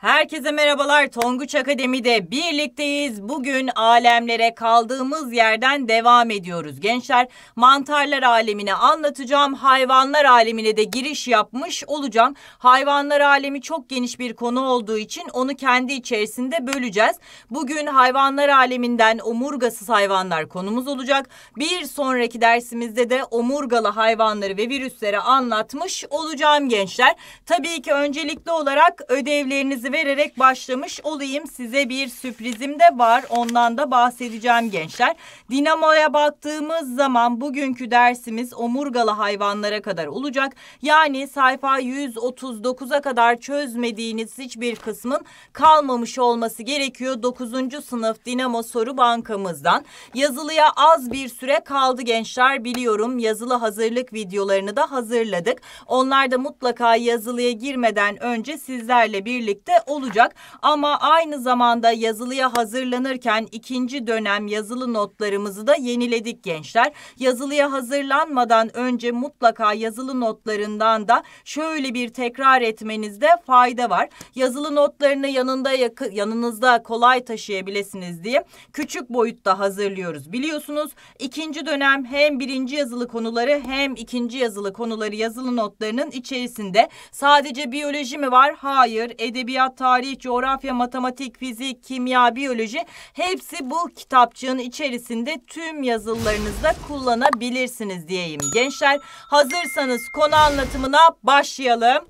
Herkese merhabalar. Tonguç Akademi'de birlikteyiz. Bugün alemlere kaldığımız yerden devam ediyoruz. Gençler mantarlar alemini anlatacağım. Hayvanlar alemine de giriş yapmış olacağım. Hayvanlar alemi çok geniş bir konu olduğu için onu kendi içerisinde böleceğiz. Bugün hayvanlar aleminden omurgasız hayvanlar konumuz olacak. Bir sonraki dersimizde de omurgalı hayvanları ve virüsleri anlatmış olacağım gençler. Tabii ki öncelikli olarak ödevlerinizi vererek başlamış olayım. Size bir sürprizim de var. Ondan da bahsedeceğim gençler. Dinamoya baktığımız zaman bugünkü dersimiz omurgalı hayvanlara kadar olacak. Yani sayfa 139'a kadar çözmediğiniz hiçbir kısmın kalmamış olması gerekiyor. 9. sınıf Dinamo soru bankamızdan. Yazılıya az bir süre kaldı gençler biliyorum. Yazılı hazırlık videolarını da hazırladık. Onlar da mutlaka yazılıya girmeden önce sizlerle birlikte olacak. Ama aynı zamanda yazılıya hazırlanırken ikinci dönem yazılı notlarımızı da yeniledik gençler. Yazılıya hazırlanmadan önce mutlaka yazılı notlarından da şöyle bir tekrar etmenizde fayda var. Yazılı notlarını yanında yanınızda kolay taşıyabilirsiniz diye küçük boyutta hazırlıyoruz. Biliyorsunuz ikinci dönem hem birinci yazılı konuları hem ikinci yazılı konuları yazılı notlarının içerisinde sadece biyoloji mi var? Hayır. Edebiyat edebiyat, tarih, coğrafya, matematik, fizik, kimya, biyoloji hepsi bu kitapçığın içerisinde tüm yazılarınızda kullanabilirsiniz diyeyim. Gençler hazırsanız konu anlatımına başlayalım.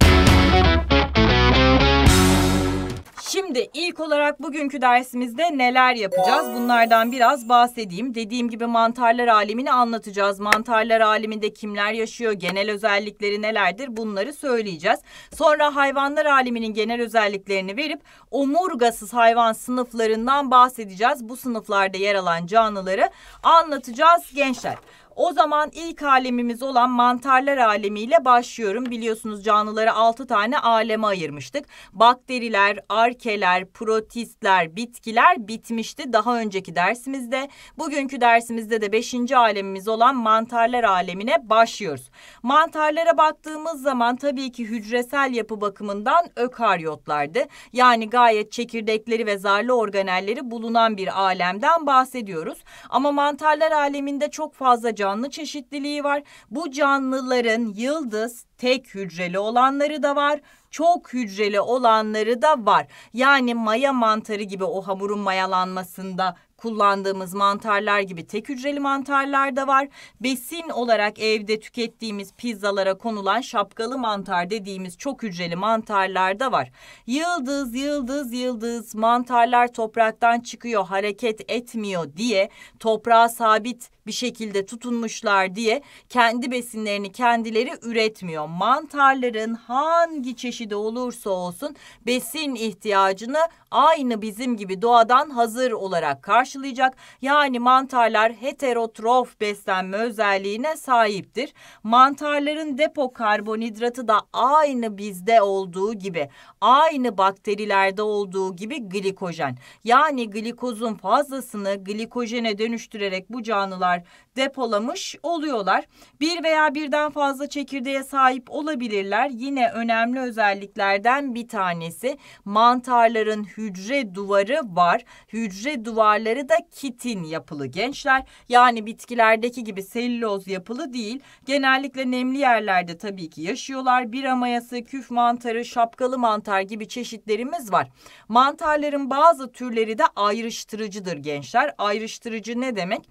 Şimdi ilk olarak bugünkü dersimizde neler yapacağız? Bunlardan biraz bahsedeyim. Dediğim gibi mantarlar alemini anlatacağız. Mantarlar aleminde kimler yaşıyor, genel özellikleri nelerdir bunları söyleyeceğiz. Sonra hayvanlar aleminin genel özelliklerini verip omurgasız hayvan sınıflarından bahsedeceğiz. Bu sınıflarda yer alan canlıları anlatacağız gençler. O zaman ilk alemimiz olan mantarlar alemiyle başlıyorum. Biliyorsunuz canlıları 6 tane aleme ayırmıştık. Bakteriler, arkeler, protistler, bitkiler bitmişti daha önceki dersimizde. Bugünkü dersimizde de 5. alemimiz olan mantarlar alemine başlıyoruz. Mantarlara baktığımız zaman tabii ki hücresel yapı bakımından ökaryotlardı. Yani gayet çekirdekleri ve zarlı organelleri bulunan bir alemden bahsediyoruz. Ama mantarlar aleminde çok fazla canlı canlı çeşitliliği var. Bu canlıların yıldız tek hücreli olanları da var çok hücreli olanları da var. Yani maya mantarı gibi o hamurun mayalanmasında kullandığımız mantarlar gibi tek hücreli mantarlar da var. Besin olarak evde tükettiğimiz pizzalara konulan şapkalı mantar dediğimiz çok hücreli mantarlar da var. Yıldız, yıldız, yıldız mantarlar topraktan çıkıyor, hareket etmiyor diye toprağa sabit bir şekilde tutunmuşlar diye kendi besinlerini kendileri üretmiyor. Mantarların hangi çeşidi olursa olsun besin ihtiyacını aynı bizim gibi doğadan hazır olarak karşı karşılayacak. Yani mantarlar heterotrof beslenme özelliğine sahiptir. Mantarların depo karbonhidratı da aynı bizde olduğu gibi, aynı bakterilerde olduğu gibi glikojen. Yani glikozun fazlasını glikojene dönüştürerek bu canlılar depolamış oluyorlar. Bir veya birden fazla çekirdeğe sahip olabilirler. Yine önemli özelliklerden bir tanesi mantarların hücre duvarı var. Hücre duvarları da kitin yapılı gençler. Yani bitkilerdeki gibi selüloz yapılı değil. Genellikle nemli yerlerde tabii ki yaşıyorlar. Bir amayası, küf mantarı, şapkalı mantar gibi çeşitlerimiz var. Mantarların bazı türleri de ayrıştırıcıdır gençler. Ayrıştırıcı ne demek?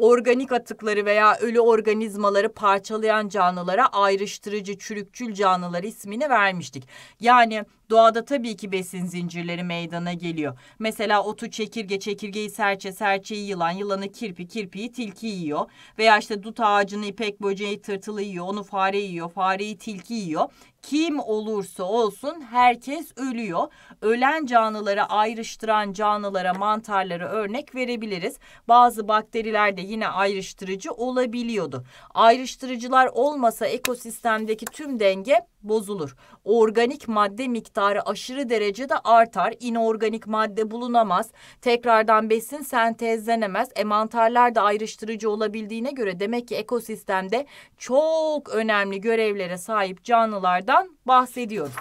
organik atıkları veya ölü organizmaları parçalayan canlılara ayrıştırıcı çürükçül canlılar ismini vermiştik. Yani doğada tabii ki besin zincirleri meydana geliyor. Mesela otu çekirge, çekirgeyi serçe, serçeyi yılan, yılanı kirpi, kirpiyi tilki yiyor. Veya işte dut ağacını ipek böceği tırtılı yiyor, onu fare yiyor, fareyi tilki yiyor kim olursa olsun herkes ölüyor. Ölen canlılara ayrıştıran canlılara mantarlara örnek verebiliriz. Bazı bakteriler de yine ayrıştırıcı olabiliyordu. Ayrıştırıcılar olmasa ekosistemdeki tüm denge bozulur. Organik madde miktarı aşırı derecede artar. İnorganik madde bulunamaz. Tekrardan besin sentezlenemez. E mantarlar da ayrıştırıcı olabildiğine göre demek ki ekosistemde çok önemli görevlere sahip canlılardan bahsediyoruz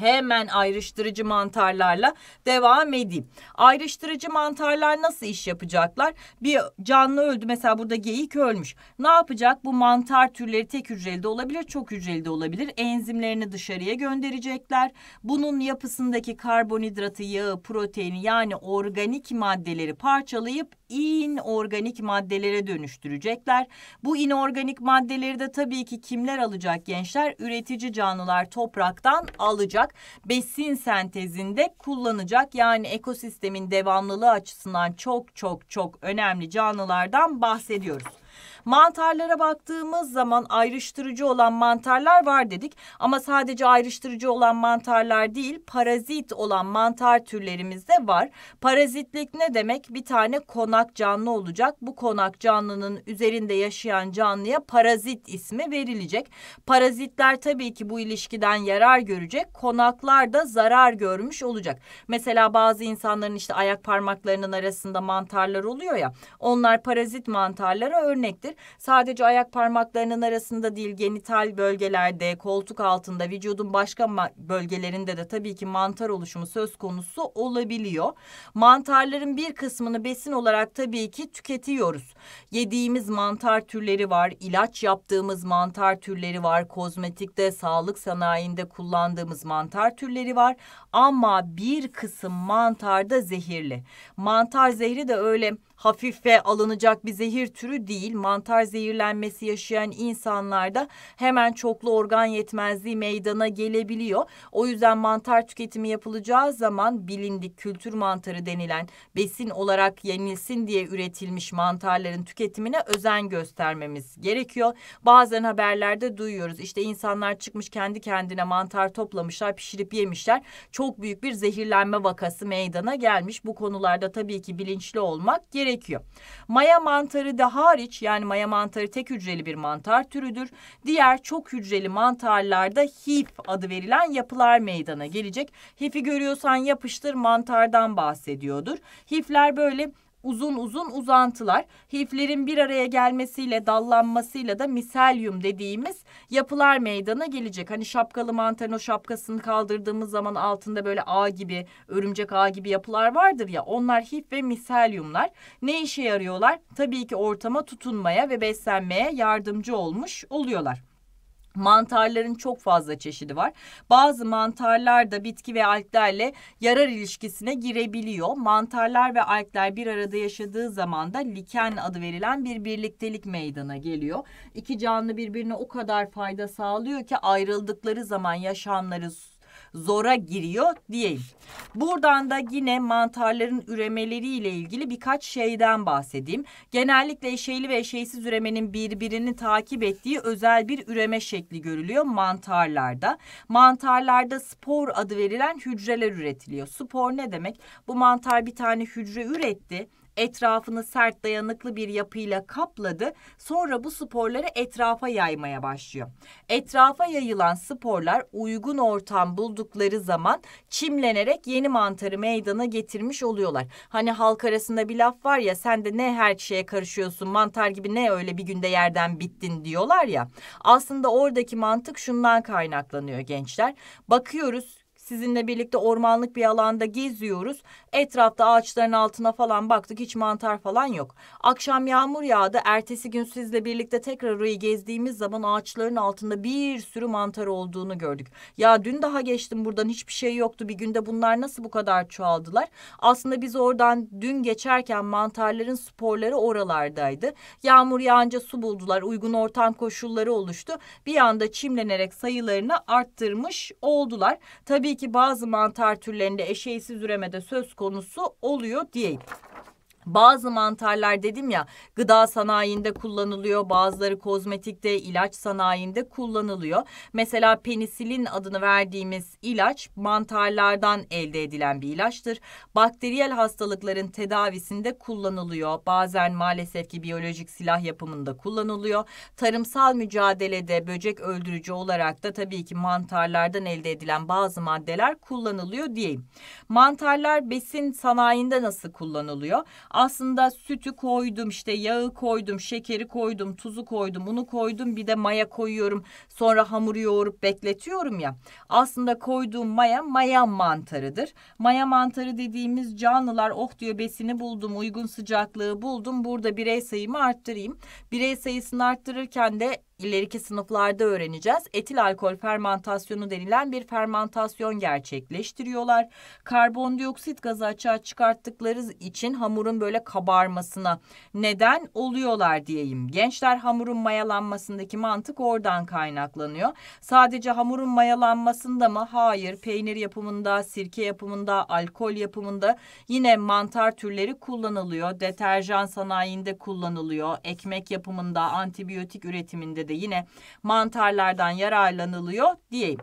hemen ayrıştırıcı mantarlarla devam edeyim. Ayrıştırıcı mantarlar nasıl iş yapacaklar? Bir canlı öldü mesela burada geyik ölmüş. Ne yapacak? Bu mantar türleri tek hücreli de olabilir, çok hücreli de olabilir. Enzimlerini dışarıya gönderecekler. Bunun yapısındaki karbonhidratı, yağı, proteini yani organik maddeleri parçalayıp inorganik maddelere dönüştürecekler. Bu inorganik maddeleri de tabii ki kimler alacak gençler? Üretici canlılar topraktan alacak olarak besin sentezinde kullanacak. Yani ekosistemin devamlılığı açısından çok çok çok önemli canlılardan bahsediyoruz. Mantarlara baktığımız zaman ayrıştırıcı olan mantarlar var dedik ama sadece ayrıştırıcı olan mantarlar değil parazit olan mantar türlerimiz de var. Parazitlik ne demek? Bir tane konak canlı olacak. Bu konak canlının üzerinde yaşayan canlıya parazit ismi verilecek. Parazitler tabii ki bu ilişkiden yarar görecek. Konaklar da zarar görmüş olacak. Mesela bazı insanların işte ayak parmaklarının arasında mantarlar oluyor ya. Onlar parazit mantarlara örnektir sadece ayak parmaklarının arasında değil genital bölgelerde, koltuk altında, vücudun başka bölgelerinde de tabii ki mantar oluşumu söz konusu olabiliyor. Mantarların bir kısmını besin olarak tabii ki tüketiyoruz. Yediğimiz mantar türleri var, ilaç yaptığımız mantar türleri var, kozmetikte, sağlık sanayinde kullandığımız mantar türleri var. Ama bir kısım mantar da zehirli. Mantar zehri de öyle hafife alınacak bir zehir türü değil. Mantar zehirlenmesi yaşayan insanlarda hemen çoklu organ yetmezliği meydana gelebiliyor. O yüzden mantar tüketimi yapılacağı zaman bilindik kültür mantarı denilen besin olarak yenilsin diye üretilmiş mantarların tüketimine özen göstermemiz gerekiyor. Bazen haberlerde duyuyoruz işte insanlar çıkmış kendi kendine mantar toplamışlar pişirip yemişler. Çok büyük bir zehirlenme vakası meydana gelmiş. Bu konularda tabii ki bilinçli olmak gerekiyor gerekiyor. Maya mantarı da hariç yani maya mantarı tek hücreli bir mantar türüdür. Diğer çok hücreli mantarlarda hif adı verilen yapılar meydana gelecek. Hifi görüyorsan yapıştır mantardan bahsediyordur. Hifler böyle uzun uzun uzantılar. Hiflerin bir araya gelmesiyle dallanmasıyla da miselyum dediğimiz yapılar meydana gelecek. Hani şapkalı mantarın o şapkasını kaldırdığımız zaman altında böyle ağ gibi, örümcek ağ gibi yapılar vardır ya. Onlar hif ve miselyumlar. Ne işe yarıyorlar? Tabii ki ortama tutunmaya ve beslenmeye yardımcı olmuş oluyorlar. Mantarların çok fazla çeşidi var. Bazı mantarlar da bitki ve alglerle yarar ilişkisine girebiliyor. Mantarlar ve algler bir arada yaşadığı zaman da liken adı verilen bir birliktelik meydana geliyor. İki canlı birbirine o kadar fayda sağlıyor ki ayrıldıkları zaman yaşamları zora giriyor diyeyim. Buradan da yine mantarların üremeleri ile ilgili birkaç şeyden bahsedeyim. Genellikle eşeyli ve eşeysiz üremenin birbirini takip ettiği özel bir üreme şekli görülüyor mantarlarda. Mantarlarda spor adı verilen hücreler üretiliyor. Spor ne demek? Bu mantar bir tane hücre üretti Etrafını sert dayanıklı bir yapıyla kapladı. Sonra bu sporları etrafa yaymaya başlıyor. Etrafa yayılan sporlar uygun ortam buldukları zaman çimlenerek yeni mantarı meydana getirmiş oluyorlar. Hani halk arasında bir laf var ya sen de ne her şeye karışıyorsun mantar gibi ne öyle bir günde yerden bittin diyorlar ya. Aslında oradaki mantık şundan kaynaklanıyor gençler. Bakıyoruz sizinle birlikte ormanlık bir alanda geziyoruz Etrafta ağaçların altına falan baktık hiç mantar falan yok. Akşam yağmur yağdı. Ertesi gün sizle birlikte tekrar orayı gezdiğimiz zaman ağaçların altında bir sürü mantar olduğunu gördük. Ya dün daha geçtim buradan hiçbir şey yoktu. Bir günde bunlar nasıl bu kadar çoğaldılar? Aslında biz oradan dün geçerken mantarların sporları oralardaydı. Yağmur yağınca su buldular. Uygun ortam koşulları oluştu. Bir anda çimlenerek sayılarını arttırmış oldular. Tabii ki bazı mantar türlerinde eşeğsiz üremede söz konusu oluyor diyeyim. Bazı mantarlar dedim ya gıda sanayinde kullanılıyor, bazıları kozmetikte, ilaç sanayinde kullanılıyor. Mesela penisilin adını verdiğimiz ilaç mantarlardan elde edilen bir ilaçtır. Bakteriyel hastalıkların tedavisinde kullanılıyor. Bazen maalesef ki biyolojik silah yapımında kullanılıyor. Tarımsal mücadelede böcek öldürücü olarak da tabii ki mantarlardan elde edilen bazı maddeler kullanılıyor diyeyim. Mantarlar besin sanayinde nasıl kullanılıyor? aslında sütü koydum işte yağı koydum şekeri koydum tuzu koydum unu koydum bir de maya koyuyorum sonra hamuru yoğurup bekletiyorum ya aslında koyduğum maya maya mantarıdır. Maya mantarı dediğimiz canlılar oh diyor besini buldum uygun sıcaklığı buldum burada birey sayımı arttırayım. Birey sayısını arttırırken de ileriki sınıflarda öğreneceğiz. Etil alkol fermantasyonu denilen bir fermantasyon gerçekleştiriyorlar. Karbondioksit gazı açığa çıkarttıkları için hamurun böyle kabarmasına neden oluyorlar diyeyim. Gençler hamurun mayalanmasındaki mantık oradan kaynaklanıyor. Sadece hamurun mayalanmasında mı? Hayır. Peynir yapımında, sirke yapımında, alkol yapımında yine mantar türleri kullanılıyor. Deterjan sanayinde kullanılıyor. Ekmek yapımında, antibiyotik üretiminde de yine mantarlardan yararlanılıyor diyeyim.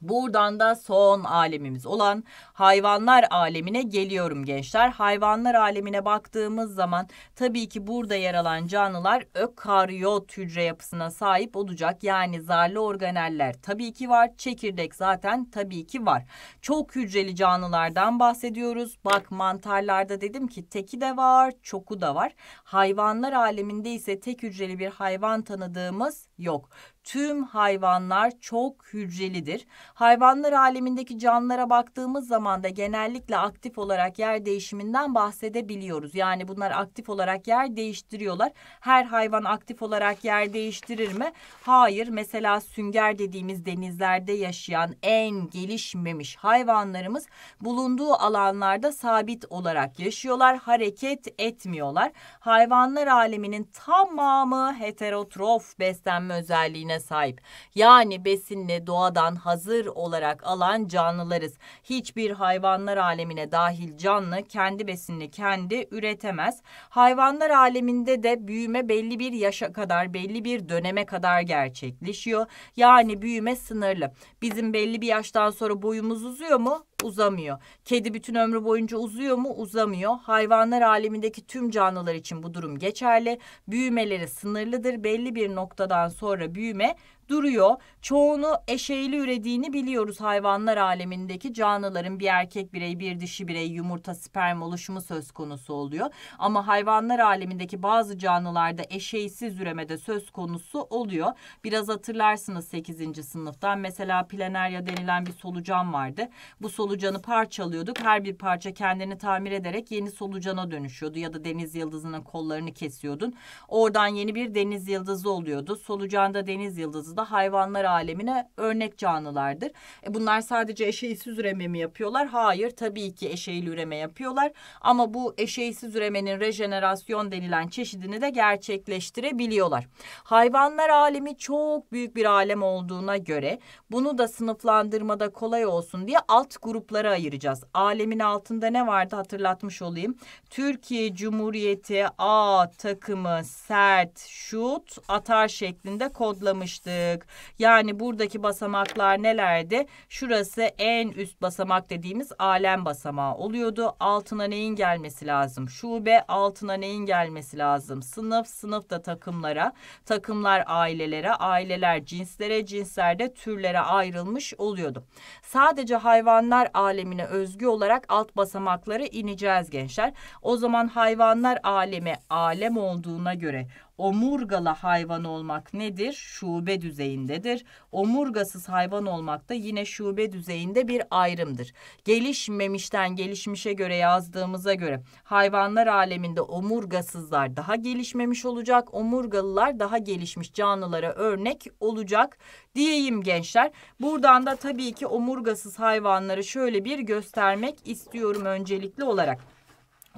Buradan da son alemimiz olan hayvanlar alemine geliyorum gençler. Hayvanlar alemine baktığımız zaman tabii ki burada yer alan canlılar ökaryot hücre yapısına sahip olacak. Yani zarlı organeller tabii ki var. Çekirdek zaten tabii ki var. Çok hücreli canlılardan bahsediyoruz. Bak mantarlarda dedim ki teki de var, çoku da var. Hayvanlar aleminde ise tek hücreli bir hayvan tanıdığımız yok. Tüm hayvanlar çok hücrelidir. Hayvanlar alemindeki canlılara baktığımız zaman da genellikle aktif olarak yer değişiminden bahsedebiliyoruz. Yani bunlar aktif olarak yer değiştiriyorlar. Her hayvan aktif olarak yer değiştirir mi? Hayır. Mesela sünger dediğimiz denizlerde yaşayan en gelişmemiş hayvanlarımız bulunduğu alanlarda sabit olarak yaşıyorlar. Hareket etmiyorlar. Hayvanlar aleminin tamamı heterotrof beslenme özelliğine sahip. Yani besinle doğadan hazır olarak alan canlılarız. Hiçbir hayvanlar alemine dahil canlı kendi besinini kendi üretemez. Hayvanlar aleminde de büyüme belli bir yaşa kadar, belli bir döneme kadar gerçekleşiyor. Yani büyüme sınırlı. Bizim belli bir yaştan sonra boyumuz uzuyor mu? uzamıyor. Kedi bütün ömrü boyunca uzuyor mu? Uzamıyor. Hayvanlar alemindeki tüm canlılar için bu durum geçerli. Büyümeleri sınırlıdır. Belli bir noktadan sonra büyüme duruyor. Çoğunu eşeğli ürediğini biliyoruz hayvanlar alemindeki canlıların bir erkek birey bir dişi birey yumurta sperm oluşumu söz konusu oluyor. Ama hayvanlar alemindeki bazı canlılarda eşeğsiz üremede söz konusu oluyor. Biraz hatırlarsınız 8. sınıftan mesela planerya denilen bir solucan vardı. Bu solucanı parçalıyorduk. Her bir parça kendini tamir ederek yeni solucana dönüşüyordu ya da deniz yıldızının kollarını kesiyordun. Oradan yeni bir deniz yıldızı oluyordu. Solucanda deniz yıldızı da da hayvanlar alemine örnek canlılardır. E bunlar sadece eşeğsiz üreme mi yapıyorlar? Hayır tabii ki eşeğli üreme yapıyorlar. Ama bu eşeğsiz üremenin rejenerasyon denilen çeşidini de gerçekleştirebiliyorlar. Hayvanlar alemi çok büyük bir alem olduğuna göre bunu da sınıflandırmada kolay olsun diye alt gruplara ayıracağız. Alemin altında ne vardı hatırlatmış olayım. Türkiye Cumhuriyeti A takımı sert şut atar şeklinde kodlamıştı çıktık. Yani buradaki basamaklar nelerdi? Şurası en üst basamak dediğimiz alem basamağı oluyordu. Altına neyin gelmesi lazım? Şube altına neyin gelmesi lazım? Sınıf, sınıf da takımlara, takımlar ailelere, aileler cinslere, cinslerde türlere ayrılmış oluyordu. Sadece hayvanlar alemine özgü olarak alt basamakları ineceğiz gençler. O zaman hayvanlar alemi alem olduğuna göre omurgalı hayvan olmak nedir? Şube düzeyindedir. Omurgasız hayvan olmak da yine şube düzeyinde bir ayrımdır. Gelişmemişten gelişmişe göre yazdığımıza göre hayvanlar aleminde omurgasızlar daha gelişmemiş olacak, omurgalılar daha gelişmiş canlılara örnek olacak diyeyim gençler. Buradan da tabii ki omurgasız hayvanları şöyle bir göstermek istiyorum öncelikli olarak.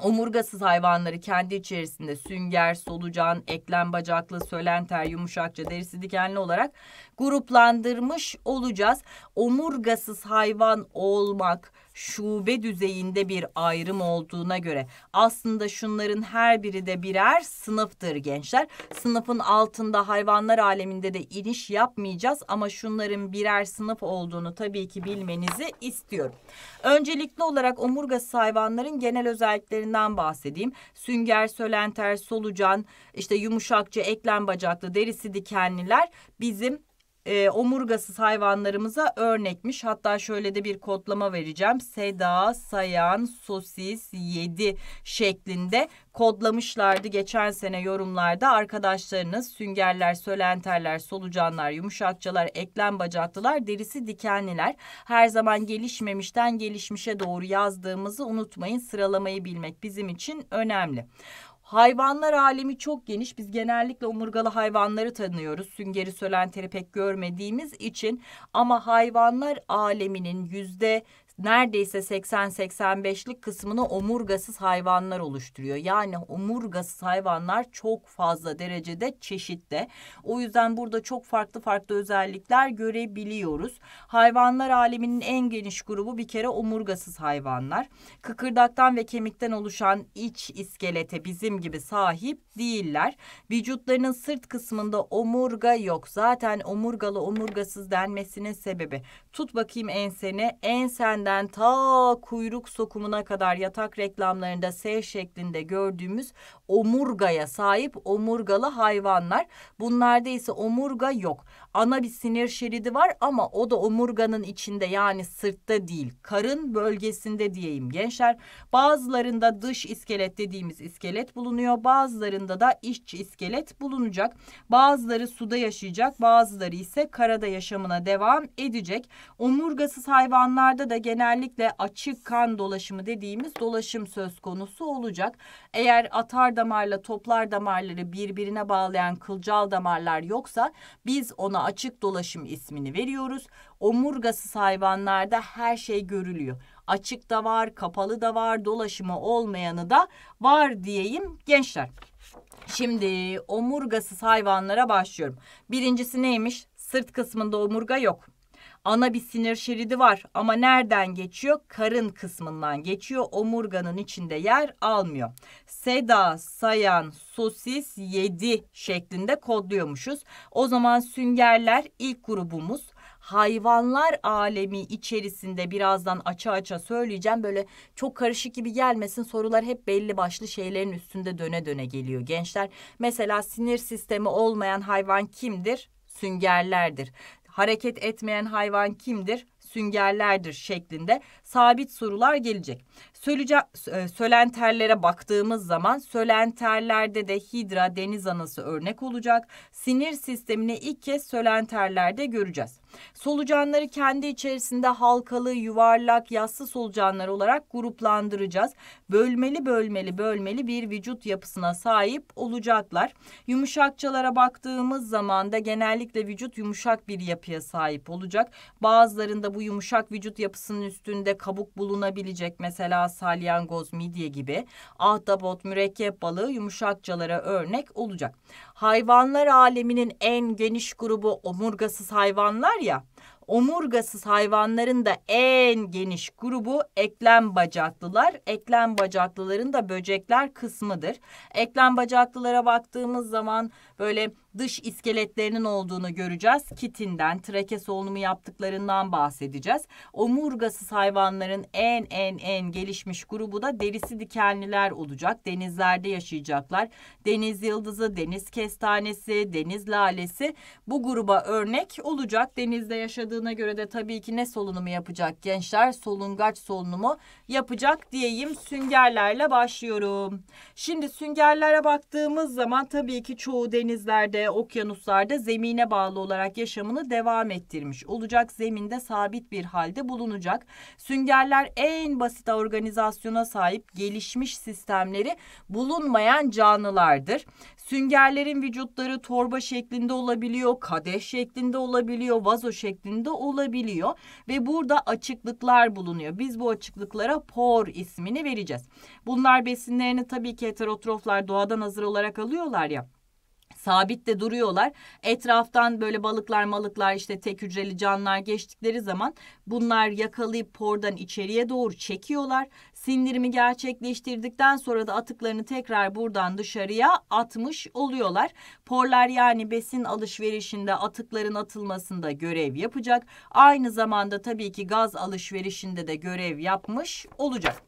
Omurgasız hayvanları kendi içerisinde sünger, solucan, eklem bacaklı, sölenter, yumuşakça, derisi dikenli olarak gruplandırmış olacağız. Omurgasız hayvan olmak şube düzeyinde bir ayrım olduğuna göre aslında şunların her biri de birer sınıftır gençler. Sınıfın altında hayvanlar aleminde de iniş yapmayacağız ama şunların birer sınıf olduğunu tabii ki bilmenizi istiyorum. Öncelikli olarak omurgası hayvanların genel özelliklerinden bahsedeyim. Sünger, sölenter, solucan, işte yumuşakça eklem bacaklı, derisi dikenliler bizim e, omurgasız hayvanlarımıza örnekmiş. Hatta şöyle de bir kodlama vereceğim. Seda, Sayan, Sosis, Yedi şeklinde kodlamışlardı geçen sene yorumlarda. Arkadaşlarınız süngerler, sölenterler, solucanlar, yumuşakçalar, eklem bacaklılar, derisi dikenliler. Her zaman gelişmemişten gelişmişe doğru yazdığımızı unutmayın. Sıralamayı bilmek bizim için önemli. Hayvanlar alemi çok geniş. Biz genellikle omurgalı hayvanları tanıyoruz. Süngeri sölenteri pek görmediğimiz için ama hayvanlar aleminin yüzde neredeyse 80-85'lik kısmını omurgasız hayvanlar oluşturuyor. Yani omurgasız hayvanlar çok fazla derecede çeşitte. O yüzden burada çok farklı farklı özellikler görebiliyoruz. Hayvanlar aleminin en geniş grubu bir kere omurgasız hayvanlar. Kıkırdaktan ve kemikten oluşan iç iskelete bizim gibi sahip değiller. Vücutlarının sırt kısmında omurga yok. Zaten omurgalı omurgasız denmesinin sebebi. Tut bakayım enseni. Ensenden ürünlerinden ta kuyruk sokumuna kadar yatak reklamlarında S şeklinde gördüğümüz omurgaya sahip omurgalı hayvanlar. Bunlarda ise omurga yok ana bir sinir şeridi var ama o da omurganın içinde yani sırtta değil karın bölgesinde diyeyim gençler. Bazılarında dış iskelet dediğimiz iskelet bulunuyor bazılarında da iç iskelet bulunacak. Bazıları suda yaşayacak bazıları ise karada yaşamına devam edecek. Omurgasız hayvanlarda da genellikle açık kan dolaşımı dediğimiz dolaşım söz konusu olacak. Eğer atar damarla toplar damarları birbirine bağlayan kılcal damarlar yoksa biz ona açık dolaşım ismini veriyoruz. Omurgasız hayvanlarda her şey görülüyor. Açık da var, kapalı da var, dolaşımı olmayanı da var diyeyim gençler. Şimdi omurgasız hayvanlara başlıyorum. Birincisi neymiş? Sırt kısmında omurga yok ana bir sinir şeridi var ama nereden geçiyor? Karın kısmından geçiyor. Omurganın içinde yer almıyor. Seda, sayan, sosis, yedi şeklinde kodluyormuşuz. O zaman süngerler ilk grubumuz hayvanlar alemi içerisinde birazdan açı açı söyleyeceğim. Böyle çok karışık gibi gelmesin sorular hep belli başlı şeylerin üstünde döne döne geliyor gençler. Mesela sinir sistemi olmayan hayvan kimdir? Süngerlerdir hareket etmeyen hayvan kimdir? Süngerlerdir şeklinde sabit sorular gelecek. Söylece e, sölenterlere baktığımız zaman sölenterlerde de hidra, deniz anası örnek olacak. Sinir sistemini ilk kez sölenterlerde göreceğiz. Solucanları kendi içerisinde halkalı, yuvarlak, yassı solucanlar olarak gruplandıracağız. Bölmeli bölmeli bölmeli bir vücut yapısına sahip olacaklar. Yumuşakçalara baktığımız zaman da genellikle vücut yumuşak bir yapıya sahip olacak. Bazılarında bu yumuşak vücut yapısının üstünde kabuk bulunabilecek. Mesela salyangoz, midye gibi ahtapot, mürekkep balığı yumuşakçalara örnek olacak. Hayvanlar aleminin en geniş grubu omurgasız hayvanlar ya. Omurgasız hayvanların da en geniş grubu eklem bacaklılar. Eklem bacaklıların da böcekler kısmıdır. Eklem bacaklılara baktığımız zaman böyle dış iskeletlerinin olduğunu göreceğiz. Kitinden, trake solunumu yaptıklarından bahsedeceğiz. Omurgasız hayvanların en en en gelişmiş grubu da derisi dikenliler olacak. Denizlerde yaşayacaklar. Deniz yıldızı, deniz kestanesi, deniz lalesi bu gruba örnek olacak. Denizde yaşadığına göre de tabii ki ne solunumu yapacak gençler? Solungaç solunumu yapacak diyeyim. Süngerlerle başlıyorum. Şimdi süngerlere baktığımız zaman tabii ki çoğu deniz denizlerde, okyanuslarda zemine bağlı olarak yaşamını devam ettirmiş olacak. Zeminde sabit bir halde bulunacak. Süngerler en basit organizasyona sahip gelişmiş sistemleri bulunmayan canlılardır. Süngerlerin vücutları torba şeklinde olabiliyor, kadeh şeklinde olabiliyor, vazo şeklinde olabiliyor ve burada açıklıklar bulunuyor. Biz bu açıklıklara por ismini vereceğiz. Bunlar besinlerini tabii ki heterotroflar doğadan hazır olarak alıyorlar ya sabit de duruyorlar. Etraftan böyle balıklar malıklar işte tek hücreli canlılar geçtikleri zaman bunlar yakalayıp pordan içeriye doğru çekiyorlar. Sindirimi gerçekleştirdikten sonra da atıklarını tekrar buradan dışarıya atmış oluyorlar. Porlar yani besin alışverişinde atıkların atılmasında görev yapacak. Aynı zamanda tabii ki gaz alışverişinde de görev yapmış olacak.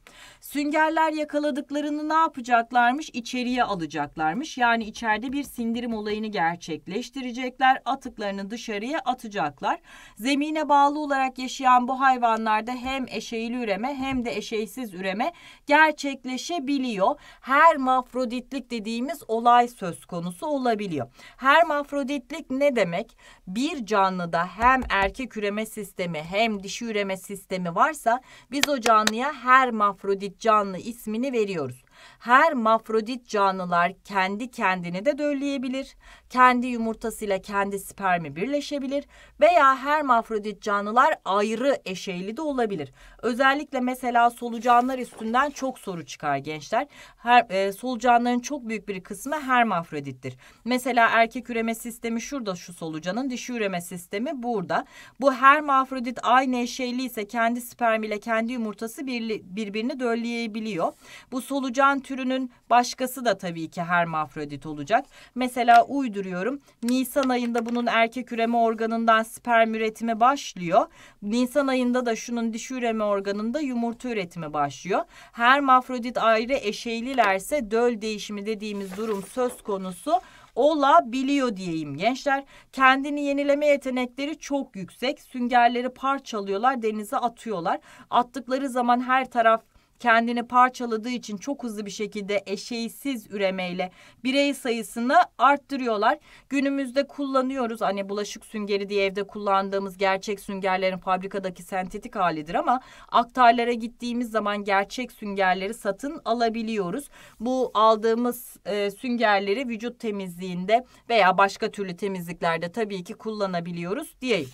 Süngerler yakaladıklarını ne yapacaklarmış? İçeriye alacaklarmış. Yani içeride bir sindirim olayını gerçekleştirecekler. Atıklarını dışarıya atacaklar. Zemine bağlı olarak yaşayan bu hayvanlarda hem eşeğili üreme hem de eşeğsiz üreme gerçekleşebiliyor. Hermafroditlik dediğimiz olay söz konusu olabiliyor. Hermafroditlik ne demek? Bir canlıda hem erkek üreme sistemi hem dişi üreme sistemi varsa biz o canlıya hermafrodit Canlı ismini veriyoruz. Her mafrodit canlılar kendi kendini de dölleyebilir. Kendi yumurtasıyla kendi spermi birleşebilir veya her mafrodit canlılar ayrı eşeyli de olabilir. Özellikle mesela solucanlar üstünden çok soru çıkar gençler. Her, e, solucanların çok büyük bir kısmı her mafrodittir. Mesela erkek üreme sistemi şurada şu solucanın dişi üreme sistemi burada. Bu her mafrodit aynı eşeyli ise kendi spermiyle kendi yumurtası bir, birbirini dölleyebiliyor. Bu solucan Hemen türünün başkası da tabii ki hermafrodit olacak. Mesela uyduruyorum. Nisan ayında bunun erkek üreme organından sperm üretimi başlıyor. Nisan ayında da şunun dişi üreme organında yumurta üretimi başlıyor. Hermafrodit ayrı eşeylilerse döl değişimi dediğimiz durum söz konusu olabiliyor diyeyim gençler. Kendini yenileme yetenekleri çok yüksek. Süngerleri parçalıyorlar, denize atıyorlar. Attıkları zaman her taraf kendini parçaladığı için çok hızlı bir şekilde eşeğsiz üremeyle birey sayısını arttırıyorlar. Günümüzde kullanıyoruz hani bulaşık süngeri diye evde kullandığımız gerçek süngerlerin fabrikadaki sentetik halidir ama aktarlara gittiğimiz zaman gerçek süngerleri satın alabiliyoruz. Bu aldığımız e, süngerleri vücut temizliğinde veya başka türlü temizliklerde tabii ki kullanabiliyoruz diyeyim.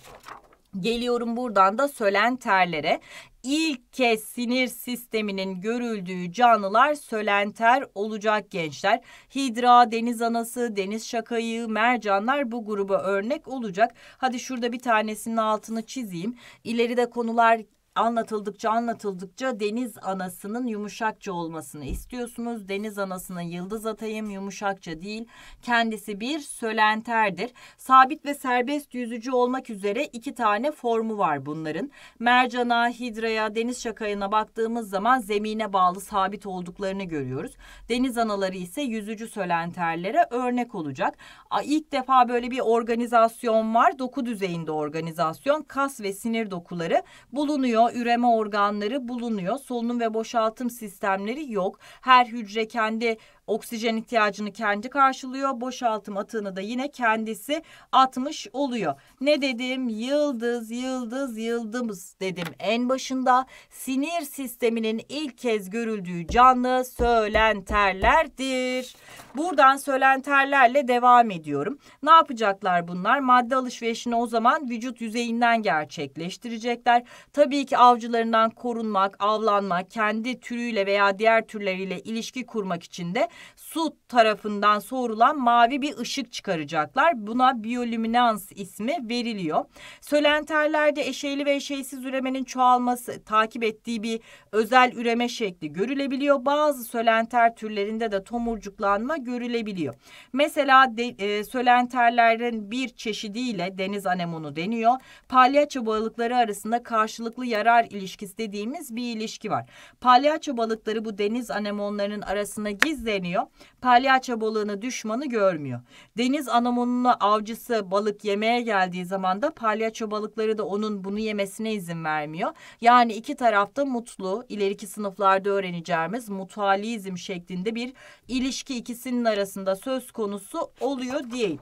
Geliyorum buradan da sölen terlere ilk kez sinir sisteminin görüldüğü canlılar sölenter olacak gençler. Hidra, deniz anası, deniz şakayı, mercanlar bu gruba örnek olacak. Hadi şurada bir tanesinin altını çizeyim. İleride konular anlatıldıkça anlatıldıkça deniz anasının yumuşakça olmasını istiyorsunuz. Deniz anasının yıldız atayım yumuşakça değil. Kendisi bir sölenterdir. Sabit ve serbest yüzücü olmak üzere iki tane formu var bunların. Mercana, hidraya, deniz şakayına baktığımız zaman zemine bağlı sabit olduklarını görüyoruz. Deniz anaları ise yüzücü sölenterlere örnek olacak. İlk defa böyle bir organizasyon var. Doku düzeyinde organizasyon. Kas ve sinir dokuları bulunuyor bulunuyor, üreme organları bulunuyor, solunum ve boşaltım sistemleri yok. Her hücre kendi Oksijen ihtiyacını kendi karşılıyor. Boşaltım atığını da yine kendisi atmış oluyor. Ne dedim? Yıldız, yıldız, yıldız dedim. En başında sinir sisteminin ilk kez görüldüğü canlı sölenterlerdir. Buradan sölenterlerle devam ediyorum. Ne yapacaklar bunlar? Madde alışverişini o zaman vücut yüzeyinden gerçekleştirecekler. Tabii ki avcılarından korunmak, avlanmak, kendi türüyle veya diğer türleriyle ilişki kurmak için de su tarafından soğurulan mavi bir ışık çıkaracaklar. Buna biyolüminans ismi veriliyor. Sölenterlerde eşeyli ve eşeysiz üremenin çoğalması takip ettiği bir özel üreme şekli görülebiliyor. Bazı sölenter türlerinde de tomurcuklanma görülebiliyor. Mesela de, e, sölenterlerin bir çeşidiyle deniz anemonu deniyor. Palyaço balıkları arasında karşılıklı yarar ilişkisi dediğimiz bir ilişki var. Palyaço balıkları bu deniz anemonlarının arasına gizleniyor görünüyor. Palyaço balığını düşmanı görmüyor. Deniz anamonunu avcısı balık yemeye geldiği zaman da palyaço balıkları da onun bunu yemesine izin vermiyor. Yani iki tarafta mutlu, ileriki sınıflarda öğreneceğimiz mutualizm şeklinde bir ilişki ikisinin arasında söz konusu oluyor diyeyim.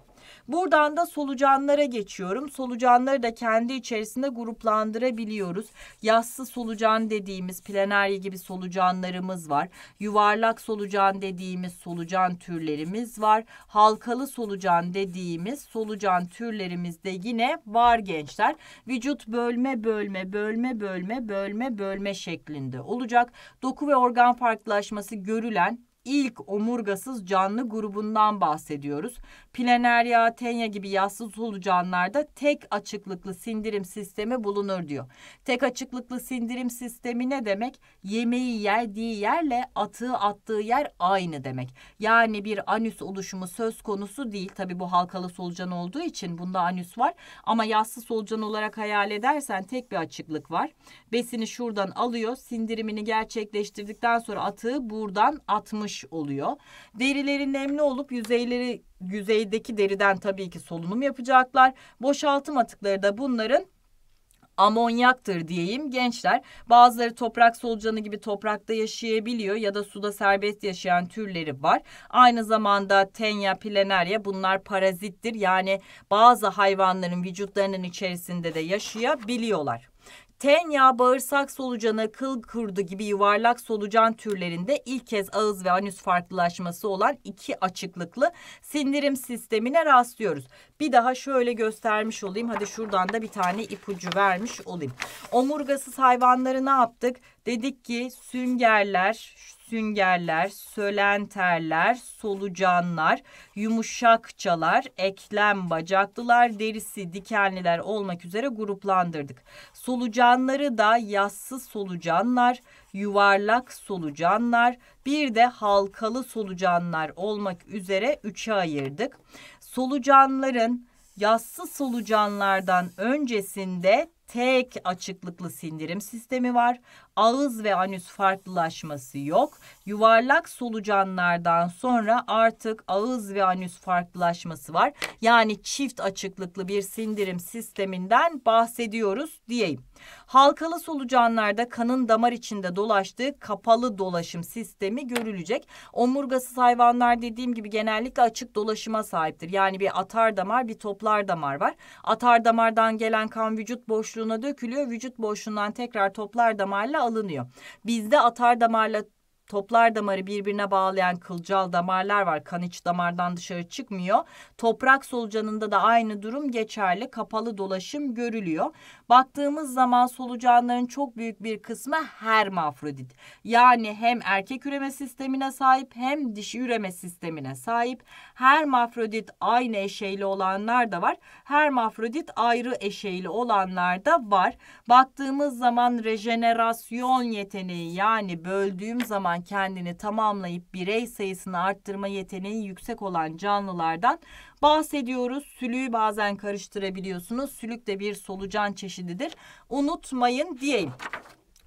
Buradan da solucanlara geçiyorum. Solucanları da kendi içerisinde gruplandırabiliyoruz. Yassı solucan dediğimiz planarya gibi solucanlarımız var. Yuvarlak solucan dediğimiz solucan türlerimiz var. Halkalı solucan dediğimiz solucan türlerimiz de yine var gençler. Vücut bölme bölme bölme bölme bölme bölme şeklinde olacak. Doku ve organ farklılaşması görülen ilk omurgasız canlı grubundan bahsediyoruz. Planaria, tenya gibi yassız solucanlarda tek açıklıklı sindirim sistemi bulunur diyor. Tek açıklıklı sindirim sistemi ne demek? Yemeği yediği yerle atığı attığı yer aynı demek. Yani bir anüs oluşumu söz konusu değil. Tabi bu halkalı solucan olduğu için bunda anüs var. Ama yassız solucan olarak hayal edersen tek bir açıklık var. Besini şuradan alıyor, sindirimini gerçekleştirdikten sonra atığı buradan atmış oluyor. Derileri nemli olup yüzeyleri yüzeydeki deriden tabii ki solunum yapacaklar. Boşaltım atıkları da bunların amonyaktır diyeyim gençler. Bazıları toprak solucanı gibi toprakta yaşayabiliyor ya da suda serbest yaşayan türleri var. Aynı zamanda tenya, planerya bunlar parazittir. Yani bazı hayvanların vücutlarının içerisinde de yaşayabiliyorlar. Tenya, bağırsak solucanı, kıl kurdu gibi yuvarlak solucan türlerinde ilk kez ağız ve anüs farklılaşması olan iki açıklıklı sindirim sistemine rastlıyoruz. Bir daha şöyle göstermiş olayım. Hadi şuradan da bir tane ipucu vermiş olayım. Omurgasız hayvanları ne yaptık? Dedik ki süngerler, süngerler, sölenterler, solucanlar, yumuşakçalar, eklem bacaklılar, derisi dikenliler olmak üzere gruplandırdık. Solucanları da yassı solucanlar, yuvarlak solucanlar, bir de halkalı solucanlar olmak üzere üçe ayırdık. Solucanların yassı solucanlardan öncesinde tek açıklıklı sindirim sistemi var ağız ve anüs farklılaşması yok. Yuvarlak solucanlardan sonra artık ağız ve anüs farklılaşması var. Yani çift açıklıklı bir sindirim sisteminden bahsediyoruz diyeyim. Halkalı solucanlarda kanın damar içinde dolaştığı kapalı dolaşım sistemi görülecek. Omurgasız hayvanlar dediğim gibi genellikle açık dolaşıma sahiptir. Yani bir atar damar bir toplar damar var. Atar damardan gelen kan vücut boşluğuna dökülüyor. Vücut boşluğundan tekrar toplar damarla alınıyor. Bizde atar damarla Toplar damarı birbirine bağlayan kılcal damarlar var. Kan iç damardan dışarı çıkmıyor. Toprak solucanında da aynı durum geçerli. Kapalı dolaşım görülüyor. Baktığımız zaman solucanların çok büyük bir kısmı hermafrodit. Yani hem erkek üreme sistemine sahip hem dişi üreme sistemine sahip. Hermafrodit aynı eşeyli olanlar da var. Hermafrodit ayrı eşeyli olanlar da var. Baktığımız zaman rejenerasyon yeteneği yani böldüğüm zaman tarafından kendini tamamlayıp birey sayısını arttırma yeteneği yüksek olan canlılardan bahsediyoruz. Sülüğü bazen karıştırabiliyorsunuz. Sülük de bir solucan çeşididir. Unutmayın diyeyim.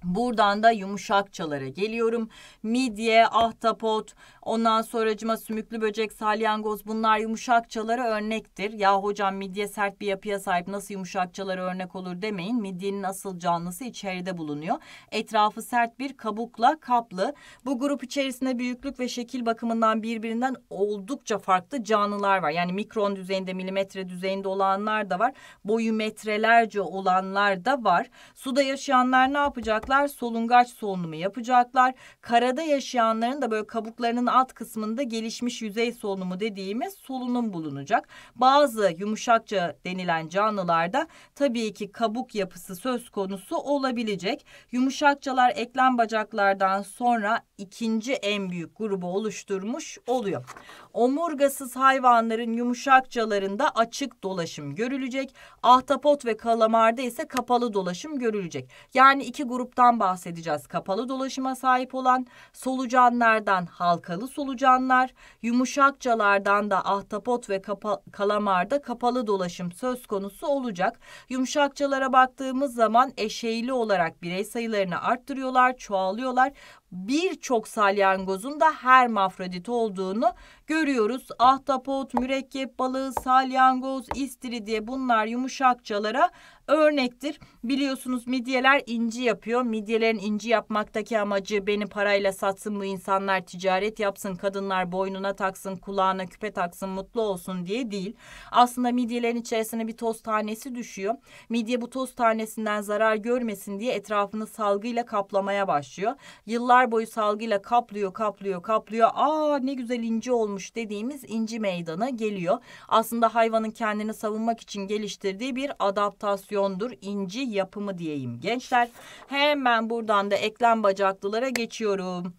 Buradan da yumuşakçalara geliyorum. Midye, ahtapot, Ondan sonra sonracıma sümüklü böcek, salyangoz bunlar yumuşakçalara örnektir. Ya hocam midye sert bir yapıya sahip nasıl yumuşakçalara örnek olur demeyin. Midyenin asıl canlısı içeride bulunuyor. Etrafı sert bir kabukla kaplı. Bu grup içerisinde büyüklük ve şekil bakımından birbirinden oldukça farklı canlılar var. Yani mikron düzeyinde, milimetre düzeyinde olanlar da var. Boyu metrelerce olanlar da var. Suda yaşayanlar ne yapacaklar? Solungaç solunumu yapacaklar. Karada yaşayanların da böyle kabuklarının alt kısmında gelişmiş yüzey solunumu dediğimiz solunum bulunacak. Bazı yumuşakça denilen canlılarda tabii ki kabuk yapısı söz konusu olabilecek. Yumuşakçalar eklem bacaklardan sonra ikinci en büyük grubu oluşturmuş oluyor. Omurgasız hayvanların yumuşakçalarında açık dolaşım görülecek. Ahtapot ve kalamarda ise kapalı dolaşım görülecek. Yani iki gruptan bahsedeceğiz. Kapalı dolaşıma sahip olan solucanlardan halkalı kapalı solucanlar, yumuşakçalardan da ahtapot ve kapa kalamarda kapalı dolaşım söz konusu olacak. Yumuşakçalara baktığımız zaman eşeğili olarak birey sayılarını arttırıyorlar, çoğalıyorlar birçok salyangozun da hermafrodit olduğunu görüyoruz. Ahtapot, mürekkep balığı, salyangoz, istiridye bunlar yumuşakçalara örnektir. Biliyorsunuz midyeler inci yapıyor. Midyelerin inci yapmaktaki amacı beni parayla satsın bu insanlar ticaret yapsın, kadınlar boynuna taksın, kulağına küpe taksın, mutlu olsun diye değil. Aslında midyelerin içerisine bir toz tanesi düşüyor. Midye bu toz tanesinden zarar görmesin diye etrafını salgıyla kaplamaya başlıyor. Yıllar yıllar boyu salgıyla kaplıyor, kaplıyor, kaplıyor. Aa ne güzel inci olmuş dediğimiz inci meydana geliyor. Aslında hayvanın kendini savunmak için geliştirdiği bir adaptasyondur. inci yapımı diyeyim gençler. Hemen buradan da eklem bacaklılara geçiyorum.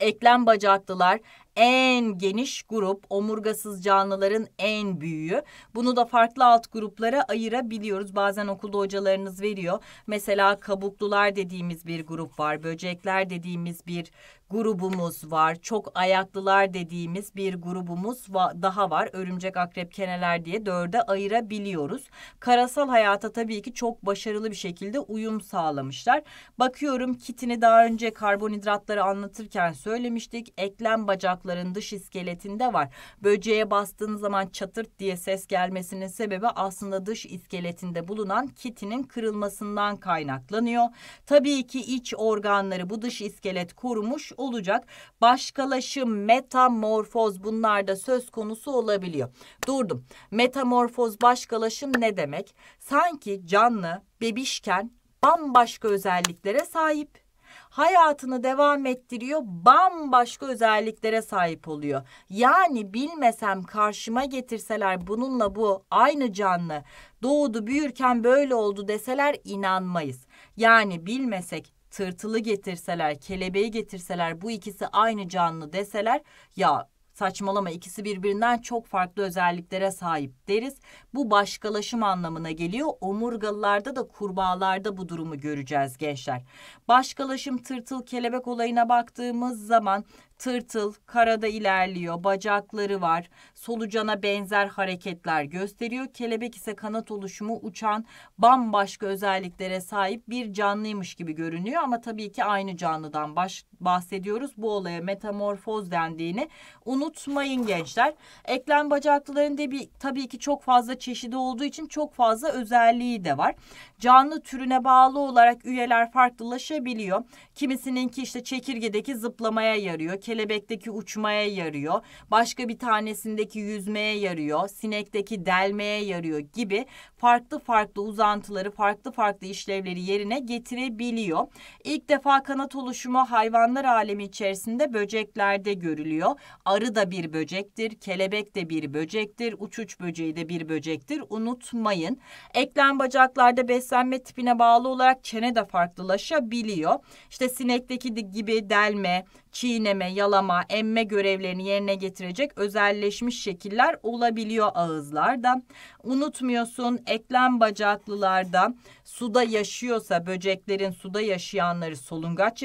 Eklem bacaklılar en geniş grup, omurgasız canlıların en büyüğü. Bunu da farklı alt gruplara ayırabiliyoruz. Bazen okulda hocalarınız veriyor. Mesela kabuklular dediğimiz bir grup var, böcekler dediğimiz bir grubumuz var. Çok ayaklılar dediğimiz bir grubumuz va daha var. Örümcek, akrep, keneler diye dörde ayırabiliyoruz. Karasal hayata tabii ki çok başarılı bir şekilde uyum sağlamışlar. Bakıyorum kitini daha önce karbonhidratları anlatırken söylemiştik. Eklem bacakları tavukların dış iskeletinde var. Böceğe bastığınız zaman çatırt diye ses gelmesinin sebebi aslında dış iskeletinde bulunan kitinin kırılmasından kaynaklanıyor. Tabii ki iç organları bu dış iskelet korumuş olacak. Başkalaşım, metamorfoz bunlar da söz konusu olabiliyor. Durdum. Metamorfoz, başkalaşım ne demek? Sanki canlı bebişken bambaşka özelliklere sahip hayatını devam ettiriyor. Bambaşka özelliklere sahip oluyor. Yani bilmesem karşıma getirseler bununla bu aynı canlı doğdu büyürken böyle oldu deseler inanmayız. Yani bilmesek tırtılı getirseler, kelebeği getirseler bu ikisi aynı canlı deseler ya Saçmalama ikisi birbirinden çok farklı özelliklere sahip deriz. Bu başkalaşım anlamına geliyor. Omurgalılarda da kurbağalarda bu durumu göreceğiz gençler. Başkalaşım tırtıl kelebek olayına baktığımız zaman Tırtıl karada ilerliyor, bacakları var, solucana benzer hareketler gösteriyor. Kelebek ise kanat oluşumu uçan bambaşka özelliklere sahip bir canlıymış gibi görünüyor. Ama tabii ki aynı canlıdan baş, bahsediyoruz. Bu olaya metamorfoz dendiğini unutmayın gençler. Eklem bacaklıların de bir, tabii ki çok fazla çeşidi olduğu için çok fazla özelliği de var. Canlı türüne bağlı olarak üyeler farklılaşabiliyor. Kimisininki işte çekirgedeki zıplamaya yarıyor kelebekteki uçmaya yarıyor. Başka bir tanesindeki yüzmeye yarıyor. Sinekteki delmeye yarıyor gibi farklı farklı uzantıları, farklı farklı işlevleri yerine getirebiliyor. İlk defa kanat oluşumu hayvanlar alemi içerisinde böceklerde görülüyor. Arı da bir böcektir, kelebek de bir böcektir, uçuç böceği de bir böcektir. Unutmayın. Eklem bacaklarda beslenme tipine bağlı olarak çene de farklılaşabiliyor. İşte sinekteki gibi delme, çiğneme, yalama, emme görevlerini yerine getirecek özelleşmiş şekiller olabiliyor ağızlarda. Unutmuyorsun eklem bacaklılarda suda yaşıyorsa böceklerin suda yaşayanları solungaç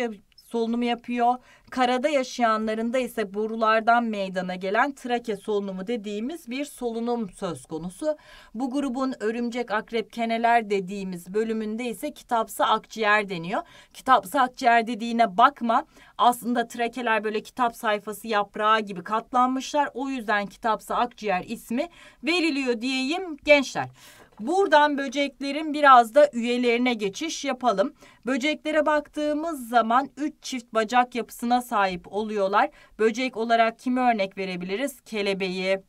solunumu yapıyor. Karada yaşayanlarında ise borulardan meydana gelen trake solunumu dediğimiz bir solunum söz konusu. Bu grubun örümcek akrep keneler dediğimiz bölümünde ise kitapsı akciğer deniyor. Kitapsı akciğer dediğine bakma. Aslında trakeler böyle kitap sayfası yaprağı gibi katlanmışlar. O yüzden kitapsı akciğer ismi veriliyor diyeyim gençler. Buradan böceklerin biraz da üyelerine geçiş yapalım. Böceklere baktığımız zaman 3 çift bacak yapısına sahip oluyorlar. Böcek olarak kimi örnek verebiliriz? Kelebeği,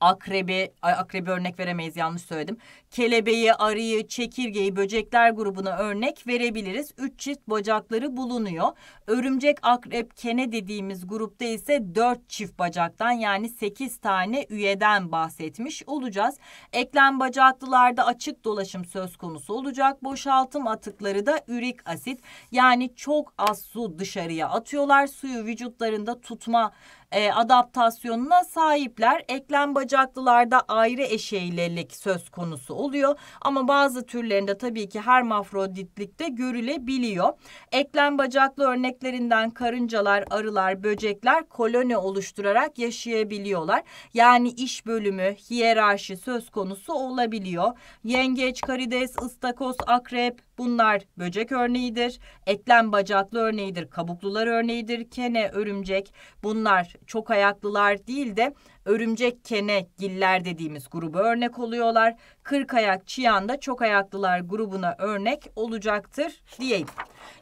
akrebi, akrebi örnek veremeyiz yanlış söyledim. Kelebeği, arıyı, çekirgeyi, böcekler grubuna örnek verebiliriz. Üç çift bacakları bulunuyor. Örümcek, akrep, kene dediğimiz grupta ise dört çift bacaktan yani sekiz tane üyeden bahsetmiş olacağız. Eklem bacaklılarda açık dolaşım söz konusu olacak. Boşaltım atıkları da ürik asit. Yani çok az su dışarıya atıyorlar. Suyu vücutlarında tutma e, adaptasyonuna sahipler. Eklem bacaklılarda ayrı eşeylilik söz konusu oluyor ama bazı türlerinde tabii ki hermafroditlikte görülebiliyor. Eklem bacaklı örneklerinden karıncalar, arılar, böcekler koloni oluşturarak yaşayabiliyorlar. Yani iş bölümü, hiyerarşi söz konusu olabiliyor. Yengeç, karides, ıstakoz, akrep, Bunlar böcek örneğidir, eklem bacaklı örneğidir, kabuklular örneğidir, kene, örümcek. Bunlar çok ayaklılar değil de örümcek kene giller dediğimiz gruba örnek oluyorlar. Kırk ayak çiyan da çok ayaklılar grubuna örnek olacaktır diyeyim.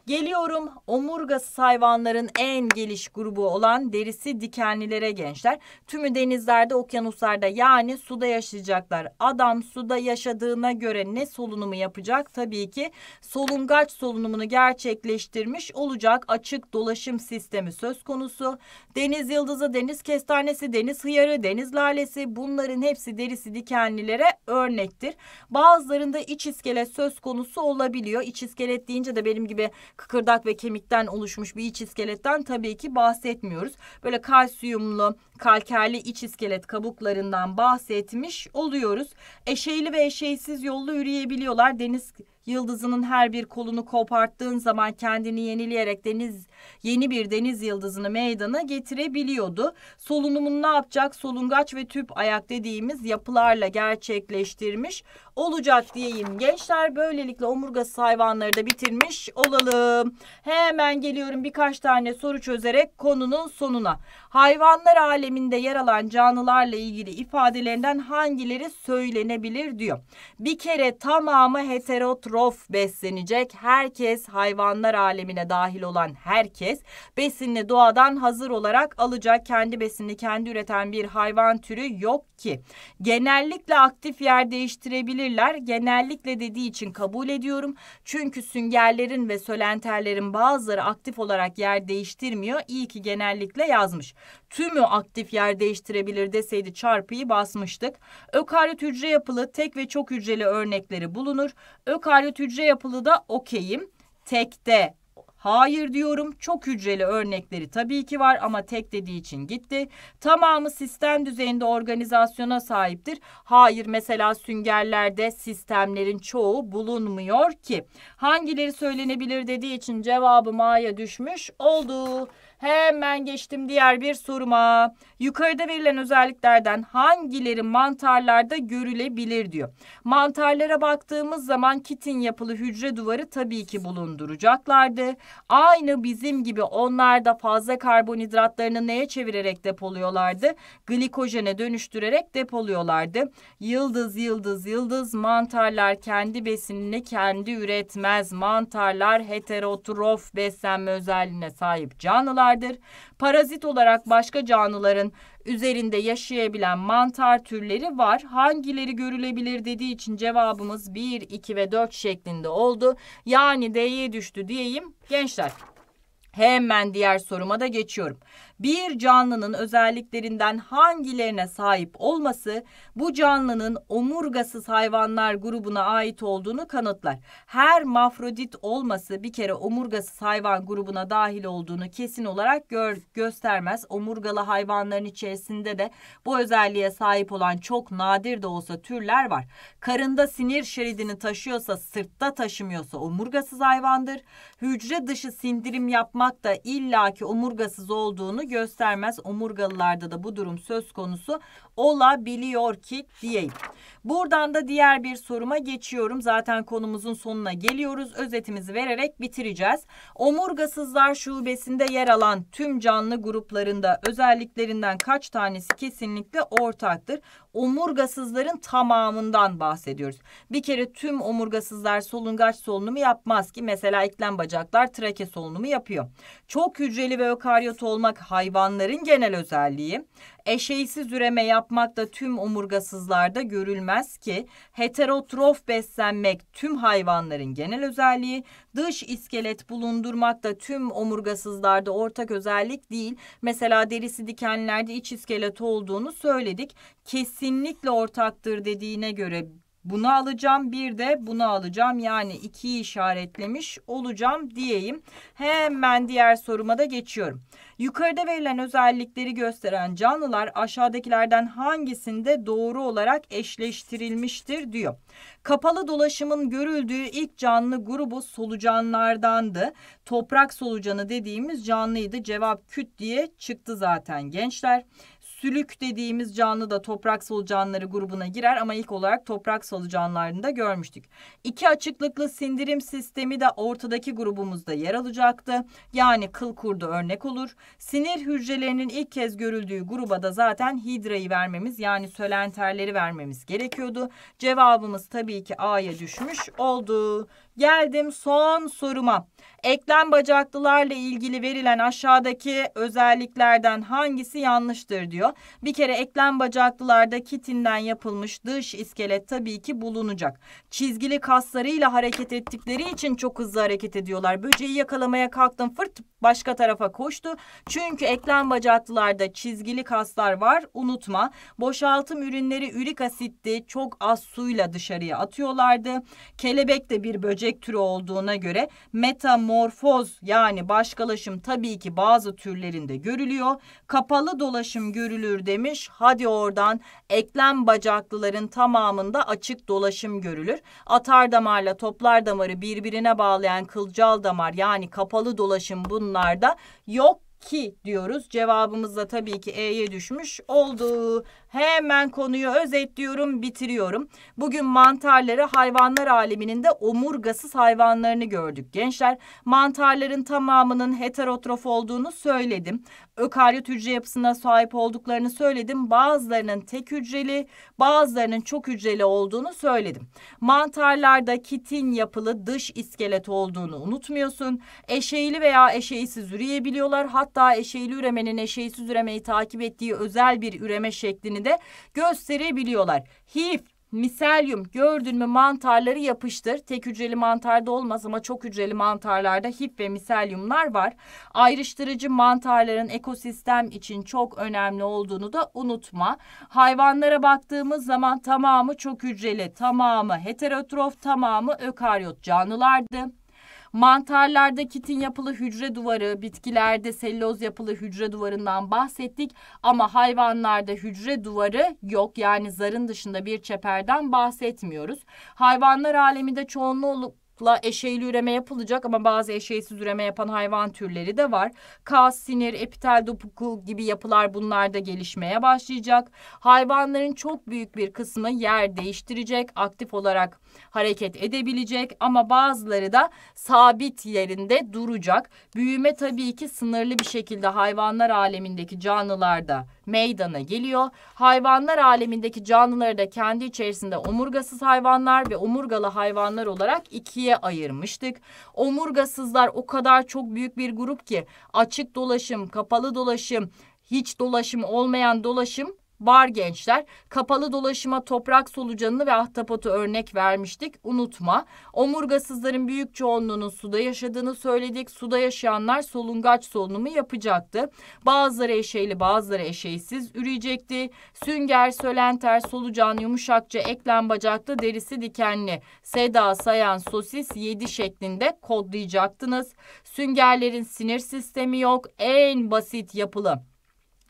Geliyorum omurgasız hayvanların en geliş grubu olan derisi dikenlilere gençler. Tümü denizlerde, okyanuslarda yani suda yaşayacaklar. Adam suda yaşadığına göre ne solunumu yapacak? Tabii ki solungaç solunumunu gerçekleştirmiş olacak. Açık dolaşım sistemi söz konusu. Deniz yıldızı, deniz kestanesi, deniz hıyarı, deniz lalesi bunların hepsi derisi dikenlilere örnektir. Bazılarında iç iskelet söz konusu olabiliyor. İç iskelet deyince de benim gibi sadece kıkırdak ve kemikten oluşmuş bir iç iskeletten tabii ki bahsetmiyoruz. Böyle kalsiyumlu, kalkerli iç iskelet kabuklarından bahsetmiş oluyoruz. Eşeğli ve eşeğsiz yollu yürüyebiliyorlar. Deniz Yıldızının her bir kolunu koparttığın zaman kendini yenileyerek deniz yeni bir deniz yıldızını meydana getirebiliyordu. Solunumun ne yapacak? Solungaç ve tüp ayak dediğimiz yapılarla gerçekleştirmiş olacak diyeyim. Gençler böylelikle omurga hayvanları da bitirmiş olalım. Hemen geliyorum birkaç tane soru çözerek konunun sonuna hayvanlar aleminde yer alan canlılarla ilgili ifadelerinden hangileri söylenebilir diyor. Bir kere tamamı heterotrof beslenecek. Herkes hayvanlar alemine dahil olan herkes besinini doğadan hazır olarak alacak. Kendi besini kendi üreten bir hayvan türü yok ki. Genellikle aktif yer değiştirebilirler. Genellikle dediği için kabul ediyorum. Çünkü süngerlerin ve sölenterlerin bazıları aktif olarak yer değiştirmiyor. İyi ki genellikle yazmış. Tümü aktif yer değiştirebilir deseydi çarpıyı basmıştık. Ökaryot hücre yapılı tek ve çok hücreli örnekleri bulunur. Ökaryot hücre yapılı da okeyim. Tekte Hayır diyorum. Çok hücreli örnekleri tabii ki var ama tek dediği için gitti. Tamamı sistem düzeyinde organizasyona sahiptir. Hayır mesela süngerlerde sistemlerin çoğu bulunmuyor ki. Hangileri söylenebilir dediği için cevabım A'ya düşmüş oldu. Hemen geçtim diğer bir soruma. Yukarıda verilen özelliklerden hangileri mantarlarda görülebilir diyor. Mantarlara baktığımız zaman kitin yapılı hücre duvarı tabii ki bulunduracaklardı. Aynı bizim gibi onlar da fazla karbonhidratlarını neye çevirerek depoluyorlardı? Glikojene dönüştürerek depoluyorlardı. Yıldız yıldız yıldız mantarlar kendi besinini kendi üretmez. Mantarlar heterotrof beslenme özelliğine sahip canlılardır. Parazit olarak başka canlıların üzerinde yaşayabilen mantar türleri var. Hangileri görülebilir dediği için cevabımız 1, 2 ve 4 şeklinde oldu. Yani D'ye düştü diyeyim gençler. Hemen diğer soruma da geçiyorum bir canlının özelliklerinden hangilerine sahip olması bu canlının omurgasız hayvanlar grubuna ait olduğunu kanıtlar. Her mafrodit olması bir kere omurgasız hayvan grubuna dahil olduğunu kesin olarak gör, göstermez. Omurgalı hayvanların içerisinde de bu özelliğe sahip olan çok nadir de olsa türler var. Karında sinir şeridini taşıyorsa, sırtta taşımıyorsa omurgasız hayvandır. Hücre dışı sindirim yapmak da illaki omurgasız olduğunu göstermez. Omurgalılarda da bu durum söz konusu olabiliyor ki diyeyim. Buradan da diğer bir soruma geçiyorum. Zaten konumuzun sonuna geliyoruz. Özetimizi vererek bitireceğiz. Omurgasızlar şubesinde yer alan tüm canlı gruplarında özelliklerinden kaç tanesi kesinlikle ortaktır? Omurgasızların tamamından bahsediyoruz. Bir kere tüm omurgasızlar solungaç solunumu yapmaz ki mesela eklem bacaklar trake solunumu yapıyor. Çok hücreli ve ökaryot olmak hayvanların genel özelliği. Eşeğsiz üreme yapmak da tüm omurgasızlarda görülmez ki heterotrof beslenmek tüm hayvanların genel özelliği, dış iskelet bulundurmak da tüm omurgasızlarda ortak özellik değil. Mesela derisi dikenlerde iç iskelet olduğunu söyledik. Kesinlikle ortaktır dediğine göre bunu alacağım bir de bunu alacağım yani ikiyi işaretlemiş olacağım diyeyim. Hemen diğer soruma da geçiyorum. Yukarıda verilen özellikleri gösteren canlılar aşağıdakilerden hangisinde doğru olarak eşleştirilmiştir diyor. Kapalı dolaşımın görüldüğü ilk canlı grubu solucanlardandı. Toprak solucanı dediğimiz canlıydı. Cevap küt diye çıktı zaten gençler. Sülük dediğimiz canlı da toprak canlıları grubuna girer ama ilk olarak toprak solucanlarını da görmüştük. İki açıklıklı sindirim sistemi de ortadaki grubumuzda yer alacaktı. Yani kıl kurdu örnek olur. Sinir hücrelerinin ilk kez görüldüğü gruba da zaten hidrayı vermemiz yani sölenterleri vermemiz gerekiyordu. Cevabımız tabii ki A'ya düşmüş oldu. Geldim son soruma. Eklem bacaklılarla ilgili verilen aşağıdaki özelliklerden hangisi yanlıştır diyor. Bir kere eklem bacaklılarda kitinden yapılmış dış iskelet tabii ki bulunacak. Çizgili kaslarıyla hareket ettikleri için çok hızlı hareket ediyorlar. Böceği yakalamaya kalktım fırt başka tarafa koştu. Çünkü eklem bacaklılarda çizgili kaslar var unutma. Boşaltım ürünleri ürik asitti çok az suyla dışarıya atıyorlardı. Kelebek de bir böcek böcek türü olduğuna göre metamorfoz yani başkalaşım tabii ki bazı türlerinde görülüyor. Kapalı dolaşım görülür demiş. Hadi oradan eklem bacaklıların tamamında açık dolaşım görülür. Atar damarla toplar damarı birbirine bağlayan kılcal damar yani kapalı dolaşım bunlarda yok ki diyoruz. Cevabımız da tabii ki E'ye düşmüş oldu. Hemen konuyu özetliyorum, bitiriyorum. Bugün mantarları hayvanlar aleminin de omurgasız hayvanlarını gördük gençler. Mantarların tamamının heterotrof olduğunu söyledim. Ökaryot hücre yapısına sahip olduklarını söyledim. Bazılarının tek hücreli, bazılarının çok hücreli olduğunu söyledim. Mantarlarda kitin yapılı dış iskelet olduğunu unutmuyorsun. Eşeğili veya eşeğisiz üreyebiliyorlar. Hatta eşeğili üremenin eşeğisiz üremeyi takip ettiği özel bir üreme şeklini ettiğini de gösterebiliyorlar. HIF Miselyum gördün mü mantarları yapıştır. Tek hücreli mantarda olmaz ama çok hücreli mantarlarda hif ve miselyumlar var. Ayrıştırıcı mantarların ekosistem için çok önemli olduğunu da unutma. Hayvanlara baktığımız zaman tamamı çok hücreli, tamamı heterotrof, tamamı ökaryot canlılardı. Mantarlarda kitin yapılı hücre duvarı, bitkilerde selüloz yapılı hücre duvarından bahsettik ama hayvanlarda hücre duvarı yok. Yani zarın dışında bir çeperden bahsetmiyoruz. Hayvanlar aleminde çoğunluğu la eşeğli üreme yapılacak ama bazı eşeğsiz üreme yapan hayvan türleri de var. Kas, sinir, epitel doku gibi yapılar bunlarda gelişmeye başlayacak. Hayvanların çok büyük bir kısmı yer değiştirecek, aktif olarak hareket edebilecek ama bazıları da sabit yerinde duracak. Büyüme tabii ki sınırlı bir şekilde hayvanlar alemindeki canlılarda meydana geliyor. Hayvanlar alemindeki canlıları da kendi içerisinde omurgasız hayvanlar ve omurgalı hayvanlar olarak ikiye ayırmıştık. Omurgasızlar o kadar çok büyük bir grup ki açık dolaşım, kapalı dolaşım, hiç dolaşım olmayan dolaşım var gençler. Kapalı dolaşıma toprak solucanını ve ahtapotu örnek vermiştik. Unutma. Omurgasızların büyük çoğunluğunun suda yaşadığını söyledik. Suda yaşayanlar solungaç solunumu yapacaktı. Bazıları eşeğli bazıları eşeysiz üreyecekti. Sünger, sölenter, solucan, yumuşakça, eklem bacaklı, derisi dikenli. Seda, sayan, sosis, yedi şeklinde kodlayacaktınız. Süngerlerin sinir sistemi yok. En basit yapılı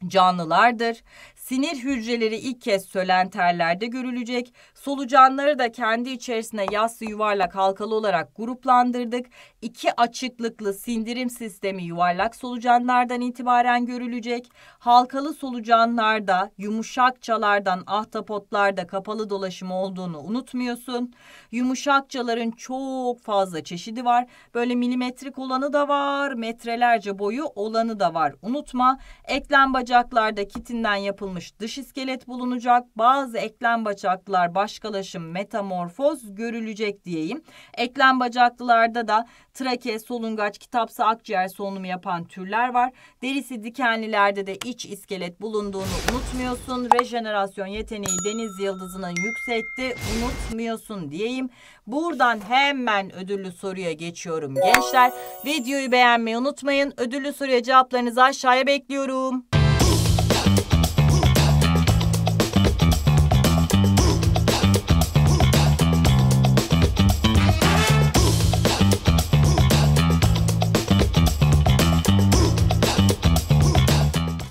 canlılardır. Sinir hücreleri ilk kez sölenterlerde görülecek. Solucanları da kendi içerisine yassı yuvarlak halkalı olarak gruplandırdık. İki açıklıklı sindirim sistemi yuvarlak solucanlardan itibaren görülecek. Halkalı solucanlarda, yumuşakçalardan, ahtapotlarda kapalı dolaşım olduğunu unutmuyorsun. Yumuşakçaların çok fazla çeşidi var. Böyle milimetrik olanı da var, metrelerce boyu olanı da var. Unutma, eklem bacaklarda kitinden yapılmış yapılmış dış iskelet bulunacak. Bazı eklem bacaklılar başkalaşım, metamorfoz görülecek diyeyim. Eklem bacaklılarda da trake, solungaç, kitapsa akciğer solunumu yapan türler var. Derisi dikenlilerde de iç iskelet bulunduğunu unutmuyorsun. Rejenerasyon yeteneği deniz yıldızının yüksekte unutmuyorsun diyeyim. Buradan hemen ödüllü soruya geçiyorum gençler. Videoyu beğenmeyi unutmayın. Ödüllü soruya cevaplarınızı aşağıya bekliyorum.